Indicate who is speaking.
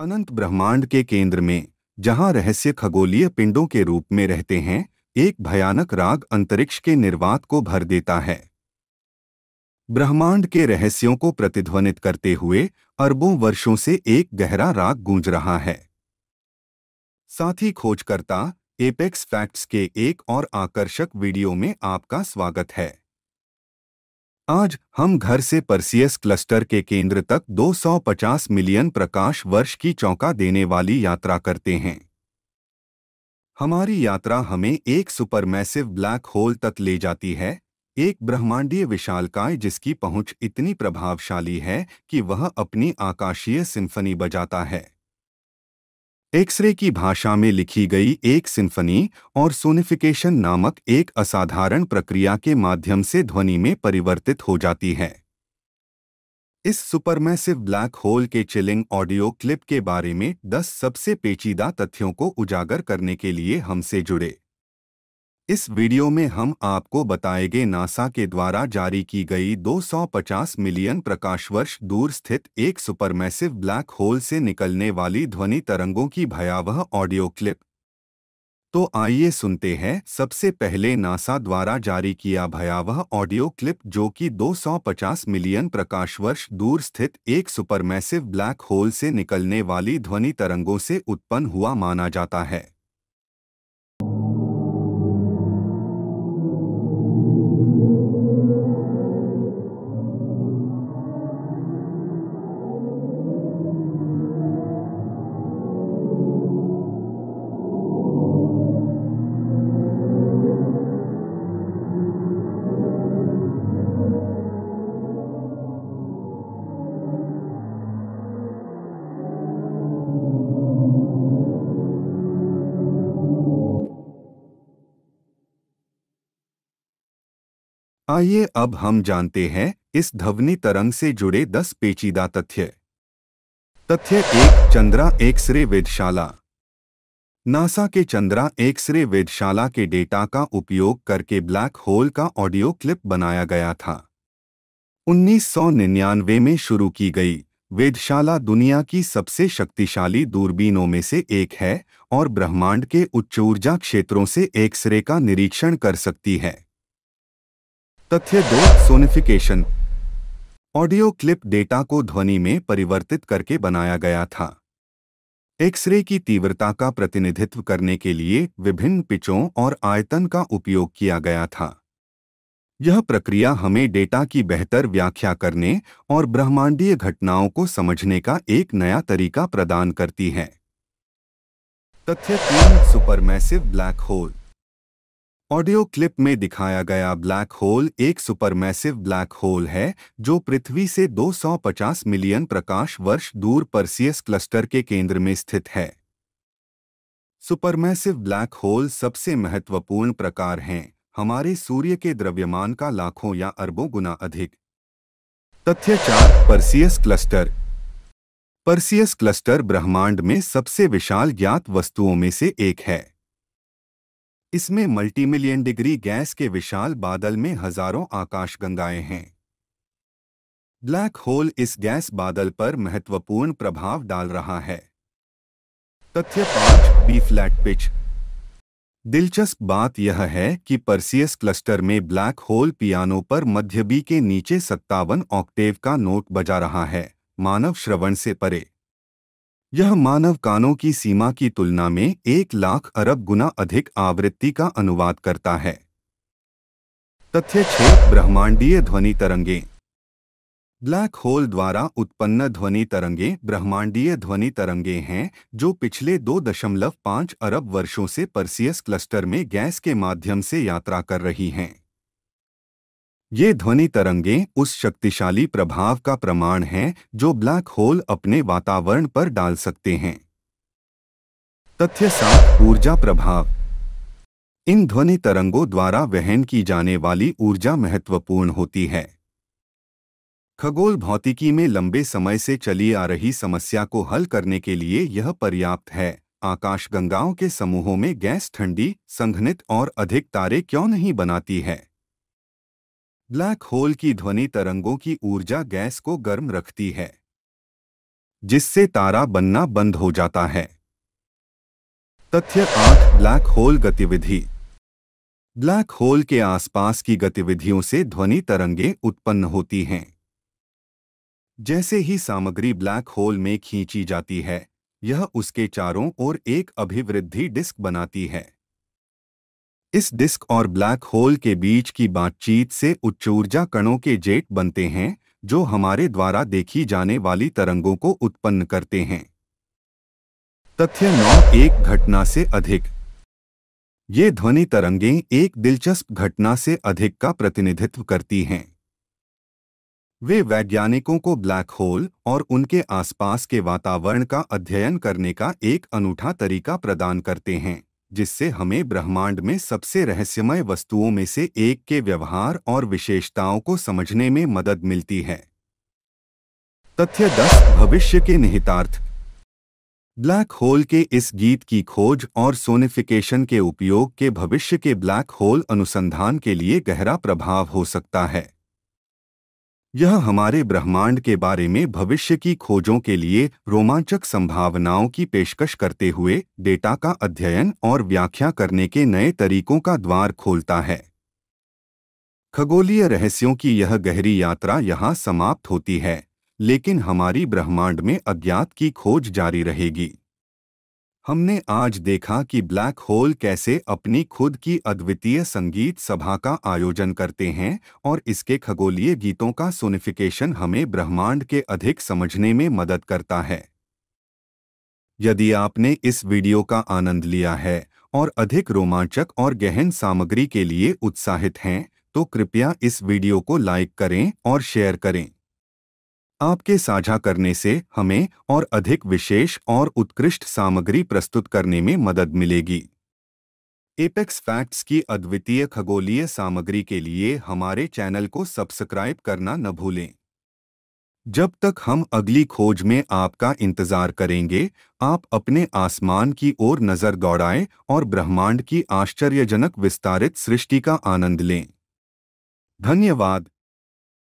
Speaker 1: अनंत ब्रह्मांड के केंद्र में जहां रहस्य खगोलीय पिंडों के रूप में रहते हैं एक भयानक राग अंतरिक्ष के निर्वात को भर देता है ब्रह्मांड के रहस्यों को प्रतिध्वनित करते हुए अरबों वर्षों से एक गहरा राग गूंज रहा है साथ ही खोजकर्ता एपेक्स फैक्ट्स के एक और आकर्षक वीडियो में आपका स्वागत है आज हम घर से परसियस क्लस्टर के केंद्र तक 250 मिलियन प्रकाश वर्ष की चौंका देने वाली यात्रा करते हैं हमारी यात्रा हमें एक सुपरमैसिव ब्लैक होल तक ले जाती है एक ब्रह्मांडीय विशालकाय जिसकी पहुंच इतनी प्रभावशाली है कि वह अपनी आकाशीय सिंफनी बजाता है एक्सरे की भाषा में लिखी गई एक सिंफनी और सोनिफिकेशन नामक एक असाधारण प्रक्रिया के माध्यम से ध्वनि में परिवर्तित हो जाती है इस सुपरमैसिव ब्लैक होल के चिलिंग ऑडियो क्लिप के बारे में 10 सबसे पेचीदा तथ्यों को उजागर करने के लिए हमसे जुड़े इस वीडियो में हम आपको बताएंगे नासा के द्वारा जारी की गई 250 मिलियन प्रकाशवर्ष दूर स्थित एक सुपरमैसिव ब्लैक होल से निकलने वाली ध्वनि तरंगों की भयावह ऑडियो क्लिप तो आइए सुनते हैं सबसे पहले नासा द्वारा जारी किया भयावह ऑडियो क्लिप जो कि 250 मिलियन प्रकाशवर्ष दूर स्थित एक सुपरमैसिव ब्लैक होल से निकलने वाली ध्वनि तरंगों से उत्पन्न हुआ माना जाता है आइए अब हम जानते हैं इस ध्वनि तरंग से जुड़े दस पेचीदा तथ्य तथ्य एक चंद्रा एक्सरे वेधशाला नासा के चंद्रा एक्सरे वेधशाला के डेटा का उपयोग करके ब्लैक होल का ऑडियो क्लिप बनाया गया था 1999 में शुरू की गई वेधशाला दुनिया की सबसे शक्तिशाली दूरबीनों में से एक है और ब्रह्मांड के उच्च ऊर्जा क्षेत्रों से एक्सरे का निरीक्षण कर सकती है तथ्य दो सोनिफिकेशन ऑडियो क्लिप डेटा को ध्वनि में परिवर्तित करके बनाया गया था एक्सरे की तीव्रता का प्रतिनिधित्व करने के लिए विभिन्न पिचों और आयतन का उपयोग किया गया था यह प्रक्रिया हमें डेटा की बेहतर व्याख्या करने और ब्रह्मांडीय घटनाओं को समझने का एक नया तरीका प्रदान करती है तथ्य तीन supermassive black hole audio clip में दिखाया गया ब्लैक होल एक सुपरमैसिव ब्लैक होल है जो पृथ्वी से 250 मिलियन प्रकाश वर्ष दूर परसियस क्लस्टर के केंद्र में स्थित है सुपरमैसिव ब्लैक होल सबसे महत्वपूर्ण प्रकार हैं हमारे सूर्य के द्रव्यमान का लाखों या अरबों गुना अधिक तथ्य चार परसियस क्लस्टर परसियस क्लस्टर ब्रह्मांड में सबसे विशाल ज्ञात वस्तुओं में से एक है इसमें मल्टीमिलियन डिग्री गैस के विशाल बादल में हजारों आकाशगंगाएं हैं ब्लैक होल इस गैस बादल पर महत्वपूर्ण प्रभाव डाल रहा है तथ्य पांच बी फ्लैट पिच दिलचस्प बात यह है कि परसियस क्लस्टर में ब्लैक होल पियानो पर मध्य बी के नीचे सत्तावन ऑक्टेव का नोट बजा रहा है मानव श्रवण से परे यह मानव कानों की सीमा की तुलना में एक लाख अरब गुना अधिक आवृत्ति का अनुवाद करता है तथ्य छेद ब्रह्मांडीय ध्वनि तरंगे ब्लैक होल द्वारा उत्पन्न ध्वनि तरंगे ब्रह्मांडीय ध्वनि तरंगे हैं जो पिछले 2.5 अरब वर्षों से परसियस क्लस्टर में गैस के माध्यम से यात्रा कर रही हैं ये ध्वनि तरंगें उस शक्तिशाली प्रभाव का प्रमाण हैं जो ब्लैक होल अपने वातावरण पर डाल सकते हैं तथ्य सात ऊर्जा प्रभाव इन ध्वनि तरंगों द्वारा वहन की जाने वाली ऊर्जा महत्वपूर्ण होती है खगोल भौतिकी में लंबे समय से चली आ रही समस्या को हल करने के लिए यह पर्याप्त है आकाशगंगाओं के समूहों में गैस ठंडी संघनित और अधिक तारे क्यों नहीं बनाती है ब्लैक होल की ध्वनि तरंगों की ऊर्जा गैस को गर्म रखती है जिससे तारा बनना बंद हो जाता है तथ्य आठ ब्लैक होल गतिविधि ब्लैक होल के आसपास की गतिविधियों से ध्वनि तरंगें उत्पन्न होती हैं जैसे ही सामग्री ब्लैक होल में खींची जाती है यह उसके चारों ओर एक अभिवृद्धि डिस्क बनाती है इस डिस्क और ब्लैक होल के बीच की बातचीत से उच्च ऊर्जा कणों के जेट बनते हैं जो हमारे द्वारा देखी जाने वाली तरंगों को उत्पन्न करते हैं तथ्य नौ एक घटना से अधिक ये ध्वनि तरंगें एक दिलचस्प घटना से अधिक का प्रतिनिधित्व करती हैं वे वैज्ञानिकों को ब्लैक होल और उनके आसपास के वातावरण का अध्ययन करने का एक अनूठा तरीका प्रदान करते हैं जिससे हमें ब्रह्मांड में सबसे रहस्यमय वस्तुओं में से एक के व्यवहार और विशेषताओं को समझने में मदद मिलती है तथ्य दस भविष्य के निहितार्थ ब्लैक होल के इस गीत की खोज और सोनिफिकेशन के उपयोग के भविष्य के ब्लैक होल अनुसंधान के लिए गहरा प्रभाव हो सकता है यह हमारे ब्रह्मांड के बारे में भविष्य की खोजों के लिए रोमांचक संभावनाओं की पेशकश करते हुए डेटा का अध्ययन और व्याख्या करने के नए तरीकों का द्वार खोलता है खगोलीय रहस्यों की यह गहरी यात्रा यहाँ समाप्त होती है लेकिन हमारी ब्रह्मांड में अज्ञात की खोज जारी रहेगी हमने आज देखा कि ब्लैक होल कैसे अपनी खुद की अद्वितीय संगीत सभा का आयोजन करते हैं और इसके खगोलीय गीतों का सोनिफिकेशन हमें ब्रह्मांड के अधिक समझने में मदद करता है यदि आपने इस वीडियो का आनंद लिया है और अधिक रोमांचक और गहन सामग्री के लिए उत्साहित हैं तो कृपया इस वीडियो को लाइक करें और शेयर करें आपके साझा करने से हमें और अधिक विशेष और उत्कृष्ट सामग्री प्रस्तुत करने में मदद मिलेगी एपेक्स फैक्ट्स की अद्वितीय खगोलीय सामग्री के लिए हमारे चैनल को सब्सक्राइब करना न भूलें जब तक हम अगली खोज में आपका इंतजार करेंगे आप अपने आसमान की ओर नजर दौड़ाएं और ब्रह्मांड की आश्चर्यजनक विस्तारित सृष्टि का आनंद लें धन्यवाद